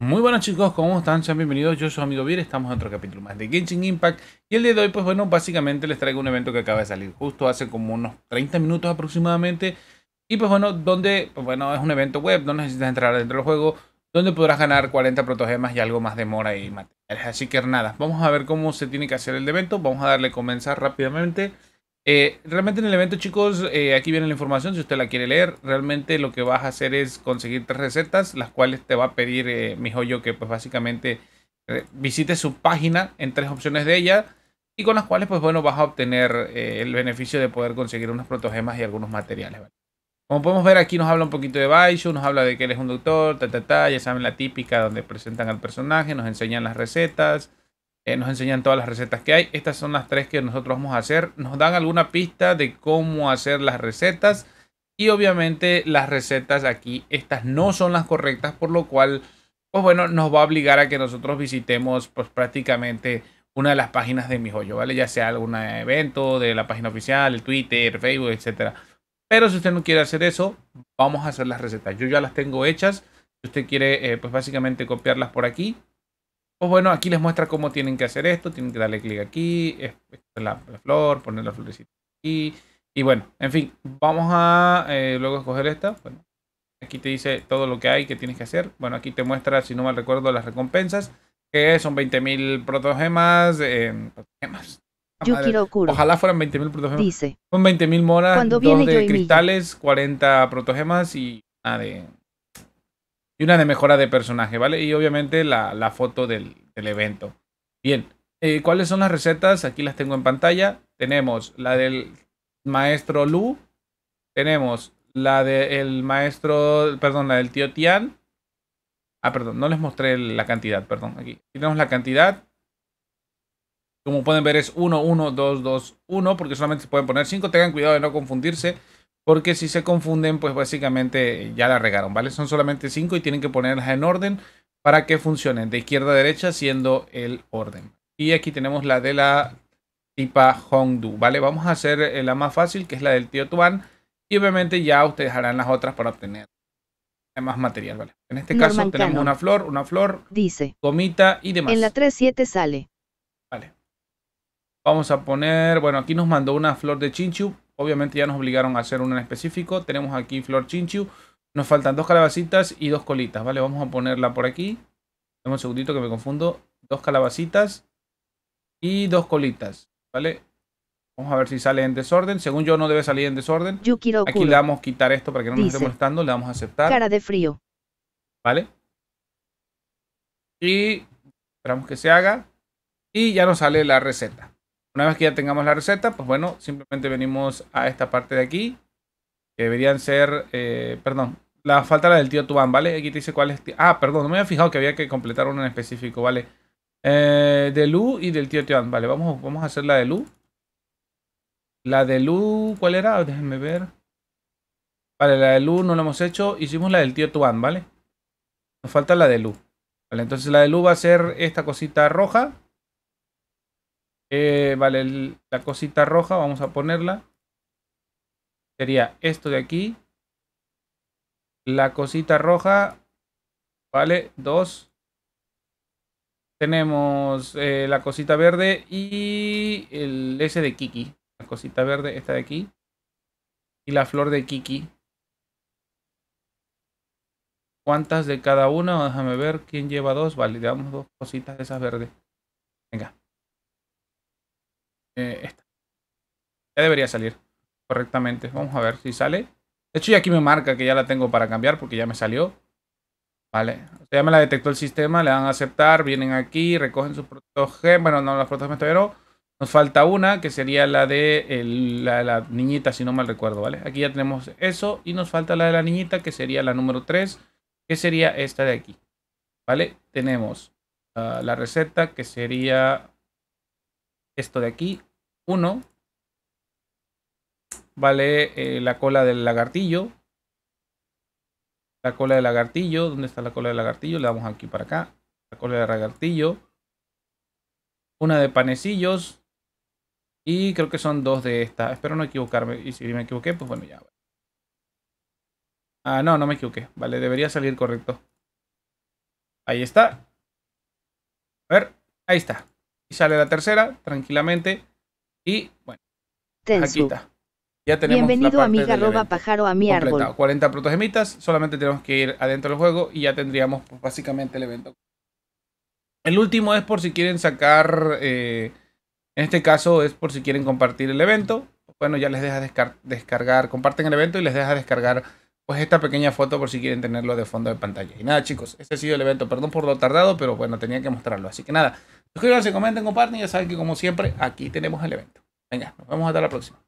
Muy buenas chicos, ¿cómo están? Sean bienvenidos, yo soy amigo Vir, estamos en otro capítulo más de Genshin Impact Y el día de hoy, pues bueno, básicamente les traigo un evento que acaba de salir justo hace como unos 30 minutos aproximadamente Y pues bueno, donde, pues bueno, es un evento web, no necesitas entrar dentro del juego Donde podrás ganar 40 protogemas y algo más de mora y materiales Así que nada, vamos a ver cómo se tiene que hacer el evento, vamos a darle comenzar rápidamente eh, realmente en el evento, chicos, eh, aquí viene la información si usted la quiere leer. Realmente lo que vas a hacer es conseguir tres recetas, las cuales te va a pedir eh, mi joyo que pues básicamente visite su página en tres opciones de ella y con las cuales pues bueno vas a obtener el beneficio de poder conseguir unos protogemas y algunos materiales. Como podemos ver aquí nos habla un poquito de Baishu, nos habla de que él es un doctor, ya saben la típica donde presentan al personaje, nos enseñan las recetas, eh, nos enseñan todas las recetas que hay. Estas son las tres que nosotros vamos a hacer. Nos dan alguna pista de cómo hacer las recetas. Y obviamente las recetas aquí, estas no son las correctas, por lo cual, pues bueno, nos va a obligar a que nosotros visitemos pues prácticamente una de las páginas de mi joyo, ¿vale? Ya sea algún evento de la página oficial, el Twitter, Facebook, etcétera. Pero si usted no quiere hacer eso, vamos a hacer las recetas. Yo ya las tengo hechas. Si usted quiere, eh, pues básicamente copiarlas por aquí pues bueno, aquí les muestra cómo tienen que hacer esto. Tienen que darle clic aquí, la, la, flor, poner la florecita aquí. Y bueno, en fin, vamos a eh, luego escoger esta. aquí te dice todo lo que hay que tienes que hacer. Bueno, aquí te muestra, si no mal recuerdo, las recompensas. Que son 20.000 protogemas. Eh, protogemas. Ojalá fueran 20.000 protogemas. Dice. Son 20.000 moras, 2 de cristales, 40 protogemas y nada de y una de mejora de personaje, ¿vale? Y obviamente la, foto del, evento. Bien, eh, ¿cuáles son las recetas? Aquí las tengo en pantalla. Tenemos la del maestro Lu, tenemos la del maestro, perdón, la del tío Tian. Ah, perdón, no les mostré la cantidad, perdón, aquí. Tenemos la cantidad. Como pueden ver es 1, 1, 2, 2, 1, porque solamente se pueden poner 5. Tengan cuidado de no confundirse. Porque si se confunden, pues básicamente ya la regaron, ¿vale? Son solamente cinco y tienen que ponerlas en orden para que funcionen de izquierda a derecha siendo el orden. Y aquí tenemos la de la tipa Hongdu, ¿vale? Vamos a hacer eh, la más fácil, que es la del tío Tuan. Y obviamente ya ustedes harán las otras para obtener más material, ¿vale? En este caso tenemos una flor, una flor, dice, gomita y demás. En la 3.7 sale. Vale. Vamos a poner, bueno, aquí nos mandó una flor de chinchu, Obviamente ya nos obligaron a hacer uno en específico. Tenemos aquí flor chinchu. Nos faltan dos calabacitas y dos colitas, ¿vale? Vamos a ponerla por aquí. Dame un segundito que me confundo. Dos calabacitas y dos colitas, ¿vale? Vamos a ver si sale en desorden. Según yo, no debe salir en desorden. Aquí le damos quitar esto para que no nos esté molestando. Le damos a aceptar. Cara de frío. ¿Vale? Y esperamos que se haga. Y ya nos sale la receta. Una vez que ya tengamos la receta, pues bueno, simplemente venimos a esta parte de aquí. Que deberían ser, eh, perdón, la falta la del tío tuan ¿vale? Aquí te dice cuál es... Ah, perdón, no me había fijado que había que completar uno en específico, ¿vale? Eh, de Lu y del tío tuan ¿vale? Vamos, vamos a hacer la de Lu. La de Lu, ¿cuál era? Déjenme ver. Vale, la de Lu no la hemos hecho. Hicimos la del tío tuan ¿vale? Nos falta la de Lu. Vale, entonces la de Lu va a ser esta cosita roja. Eh, vale, la cosita roja, vamos a ponerla. Sería esto de aquí. La cosita roja, vale, dos Tenemos eh, la cosita verde y el s de Kiki. La cosita verde, esta de aquí. Y la flor de Kiki. ¿Cuántas de cada una? Déjame ver quién lleva dos. Vale, le damos dos cositas de esas verdes. Venga. Eh, esta. Ya debería salir correctamente. Vamos a ver si sale. De hecho, ya aquí me marca que ya la tengo para cambiar porque ya me salió. Vale. ya me la detectó el sistema, le dan a aceptar, vienen aquí, recogen su protogen. Bueno, no, las pero nos falta una, que sería la de la, niñita, si no mal recuerdo, ¿vale? Aquí ya tenemos eso y nos falta la de la niñita, que sería la número 3, que sería esta de aquí, ¿vale? Tenemos ah, la receta, que sería esto de aquí, uno, Vale eh, la cola del lagartillo. La cola del lagartillo. ¿Dónde está la cola del lagartillo? Le damos aquí para acá. La cola del lagartillo. Una de panecillos. Y creo que son dos de esta. Espero no equivocarme. Y si me equivoqué, pues bueno, ya. Ah, no, no me equivoqué. Vale, debería salir correcto. Ahí está. A ver, ahí está. Y sale la tercera, tranquilamente. Y bueno, aquí está. Ya tenemos Bienvenido amiga pájaro a mi completado. 40 protogemitas, solamente tenemos que ir adentro del juego y ya tendríamos pues, básicamente el evento. El último es por si quieren sacar, eh, en este caso es por si quieren compartir el evento. Bueno, ya les deja descargar, comparten el evento y les deja descargar pues esta pequeña foto por si quieren tenerlo de fondo de pantalla. Y nada chicos, ese ha sido el evento, perdón por lo tardado, pero bueno, tenía que mostrarlo. Así que nada, Suscríbanse, comenten, y Ya saben que como siempre, aquí tenemos el evento. Venga, nos vemos hasta la próxima.